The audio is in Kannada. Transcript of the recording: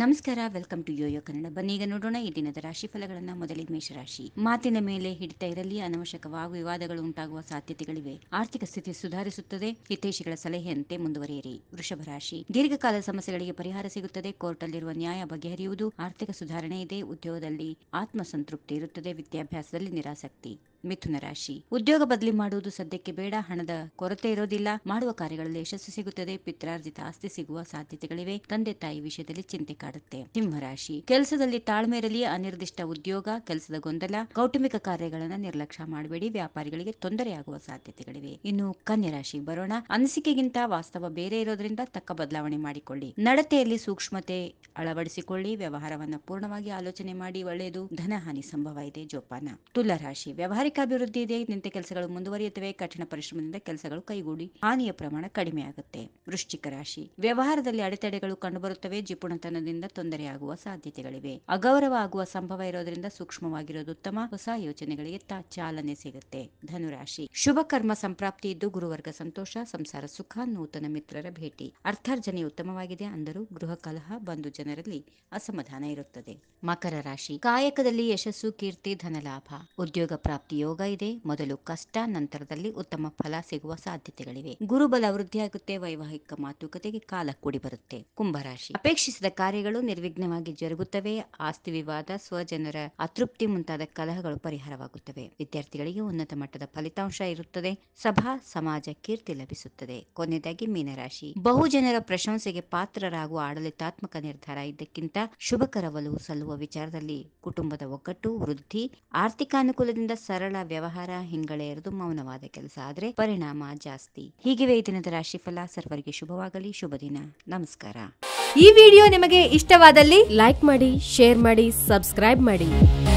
ನಮಸ್ಕಾರ ವೆಲ್ಕಮ್ ಟು ಯೋಯೋ ಕನ್ನಡ ಬನ್ನಿ ಈಗ ನೋಡೋಣ ಈ ದಿನದ ರಾಶಿ ಫಲಗಳನ್ನ ಮೊದಲಿಗೆ ಮೇಷರಾಶಿ ಮಾತಿನ ಮೇಲೆ ಹಿಡಿತಾ ಇರಲಿ ಅನವಶ್ಯಕ ವಿವಾದಗಳು ಉಂಟಾಗುವ ಸಾಧ್ಯತೆಗಳಿವೆ ಆರ್ಥಿಕ ಸ್ಥಿತಿ ಸುಧಾರಿಸುತ್ತದೆ ಹಿತೈಷಿಗಳ ಸಲಹೆಯಂತೆ ಮುಂದುವರಿಯಿರಿ ವೃಷಭ ರಾಶಿ ದೀರ್ಘಕಾಲದ ಸಮಸ್ಯೆಗಳಿಗೆ ಪರಿಹಾರ ಸಿಗುತ್ತದೆ ಕೋರ್ಟ್ ಅಲ್ಲಿರುವ ನ್ಯಾಯ ಬಗೆಹರಿಯುವುದು ಆರ್ಥಿಕ ಸುಧಾರಣೆ ಇದೆ ಉದ್ಯೋಗದಲ್ಲಿ ಆತ್ಮಸಂತೃಪ್ತಿ ಇರುತ್ತದೆ ವಿದ್ಯಾಭ್ಯಾಸದಲ್ಲಿ ನಿರಾಸಕ್ತಿ ಮಿಥುನ ರಾಶಿ ಉದ್ಯೋಗ ಬದಲಿ ಮಾಡುವುದು ಸದ್ಯಕ್ಕೆ ಬೇಡ ಹಣದ ಕೊರತೆ ಇರೋದಿಲ್ಲ ಮಾಡುವ ಕಾರ್ಯಗಳಲ್ಲಿ ಯಶಸ್ಸು ಸಿಗುತ್ತದೆ ಪಿತ್ರಾರ್ಜಿತ ಆಸ್ತಿ ಸಿಗುವ ಸಾಧ್ಯತೆಗಳಿವೆ ತಂದೆ ತಾಯಿ ವಿಷಯದಲ್ಲಿ ಚಿಂತೆ ಕಾಡುತ್ತೆ ರಾಶಿ ಕೆಲಸದಲ್ಲಿ ತಾಳ್ಮೆ ಇರಲಿ ಅನಿರ್ದಿಷ್ಟ ಉದ್ಯೋಗ ಕೆಲಸದ ಗೊಂದಲ ಕೌಟುಂಬಿಕ ಕಾರ್ಯಗಳನ್ನು ನಿರ್ಲಕ್ಷ್ಯ ಮಾಡಬೇಡಿ ವ್ಯಾಪಾರಿಗಳಿಗೆ ತೊಂದರೆಯಾಗುವ ಸಾಧ್ಯತೆಗಳಿವೆ ಇನ್ನು ಕನ್ಯಾ ರಾಶಿ ಬರೋಣ ಅನಿಸಿಕೆಗಿಂತ ವಾಸ್ತವ ಬೇರೆ ಇರೋದ್ರಿಂದ ತಕ್ಕ ಬದಲಾವಣೆ ಮಾಡಿಕೊಳ್ಳಿ ನಡತೆಯಲ್ಲಿ ಸೂಕ್ಷ್ಮತೆ ಅಳವಡಿಸಿಕೊಳ್ಳಿ ವ್ಯವಹಾರವನ್ನು ಪೂರ್ಣವಾಗಿ ಆಲೋಚನೆ ಮಾಡಿ ಒಳ್ಳೆಯದು ಧನಹಾನಿ ಸಂಭವ ಇದೆ ಜೋಪಾನ ರಾಶಿ ವ್ಯವಹಾರ ಅಭಿವೃದ್ಧಿ ಇದೆ ನಿಂತ ಕೆಲಸಗಳು ಮುಂದುವರಿಯುತ್ತವೆ ಕಠಿಣ ಪರಿಶ್ರಮದಿಂದ ಕೆಲಸಗಳು ಕೈಗೂಡಿ ಹಾನಿಯ ಪ್ರಮಾಣ ಕಡಿಮೆಯಾಗುತ್ತೆ ವೃಶ್ಚಿಕ ರಾಶಿ ವ್ಯವಹಾರದಲ್ಲಿ ಅಡೆತಡೆಗಳು ಕಂಡುಬರುತ್ತವೆ ಜಿಪುಣತನದಿಂದ ತೊಂದರೆಯಾಗುವ ಸಾಧ್ಯತೆಗಳಿವೆ ಅಗೌರವ ಆಗುವ ಸಂಭವ ಇರೋದ್ರಿಂದ ಸೂಕ್ಷ್ಮವಾಗಿರೋದು ಉತ್ತಮ ಹೊಸ ಯೋಜನೆಗಳಿಗೆ ತ ಚಾಲನೆ ಸಿಗುತ್ತೆ ಧನುರಾಶಿ ಶುಭ ಕರ್ಮ ಸಂಪ್ರಾಪ್ತಿ ಇದ್ದು ಗುರುವರ್ಗ ಸಂತೋಷ ಸಂಸಾರ ಸುಖ ನೂತನ ಮಿತ್ರರ ಭೇಟಿ ಅರ್ಥಾರ್ಜನೆ ಉತ್ತಮವಾಗಿದೆ ಅಂದರೂ ಗೃಹ ಕಲಹ ಬಂಧು ಜನರಲ್ಲಿ ಅಸಮಾಧಾನ ಇರುತ್ತದೆ ಮಕರ ರಾಶಿ ಕಾಯಕದಲ್ಲಿ ಯಶಸ್ಸು ಕೀರ್ತಿ ಧನಲಾಭ ಉದ್ಯೋಗ ಪ್ರಾಪ್ತಿ ಯೋಗ ಇದೆ ಮೊದಲು ಕಷ್ಟ ನಂತರದಲ್ಲಿ ಉತ್ತಮ ಫಲ ಸಿಗುವ ಸಾಧ್ಯತೆಗಳಿವೆ ಗುರುಬಲ ವೃದ್ಧಿಯಾಗುತ್ತೆ ವೈವಾಹಿಕ ಮಾತುಕತೆಗೆ ಕಾಲ ಕೂಡಿ ಬರುತ್ತೆ ಕುಂಭರಾಶಿ ಅಪೇಕ್ಷಿಸಿದ ಕಾರ್ಯಗಳು ನಿರ್ವಿಘ್ನವಾಗಿ ಜರುಗುತ್ತವೆ ಆಸ್ತಿ ವಿವಾದ ಸ್ವಜನರ ಅತೃಪ್ತಿ ಮುಂತಾದ ಕಲಹಗಳು ಪರಿಹಾರವಾಗುತ್ತವೆ ವಿದ್ಯಾರ್ಥಿಗಳಿಗೆ ಉನ್ನತ ಮಟ್ಟದ ಫಲಿತಾಂಶ ಇರುತ್ತದೆ ಸಭಾ ಸಮಾಜ ಕೀರ್ತಿ ಲಭಿಸುತ್ತದೆ ಕೊನೆಯದಾಗಿ ಮೀನರಾಶಿ ಬಹುಜನರ ಪ್ರಶಂಸೆಗೆ ಪಾತ್ರರಾಗುವ ಆಡಳಿತಾತ್ಮಕ ನಿರ್ಧಾರ ಇದ್ದಕ್ಕಿಂತ ಶುಭಕರ ಸಲ್ಲುವ ವಿಚಾರದಲ್ಲಿ ಕುಟುಂಬದ ಒಗ್ಗಟ್ಟು ವೃದ್ಧಿ ಆರ್ಥಿಕ ಅನುಕೂಲದಿಂದ ಸರಳ ಸರಳ ವ್ಯವಹಾರ ಹಿಂಗಳೆ ಮೌನವಾದ ಕೆಲಸ ಆದರೆ ಪರಿಣಾಮ ಜಾಸ್ತಿ ಹೀಗಿವೆ ಈ ದಿನದ ರಾಶಿಫಲ ಸರ್ವರಿಗೆ ಶುಭವಾಗಲಿ ಶುಭ ದಿನ ನಮಸ್ಕಾರ ಈ ವಿಡಿಯೋ ನಿಮಗೆ ಇಷ್ಟವಾದಲ್ಲಿ ಲೈಕ್ ಮಾಡಿ ಶೇರ್ ಮಾಡಿ ಸಬ್ಸ್ಕ್ರೈಬ್ ಮಾಡಿ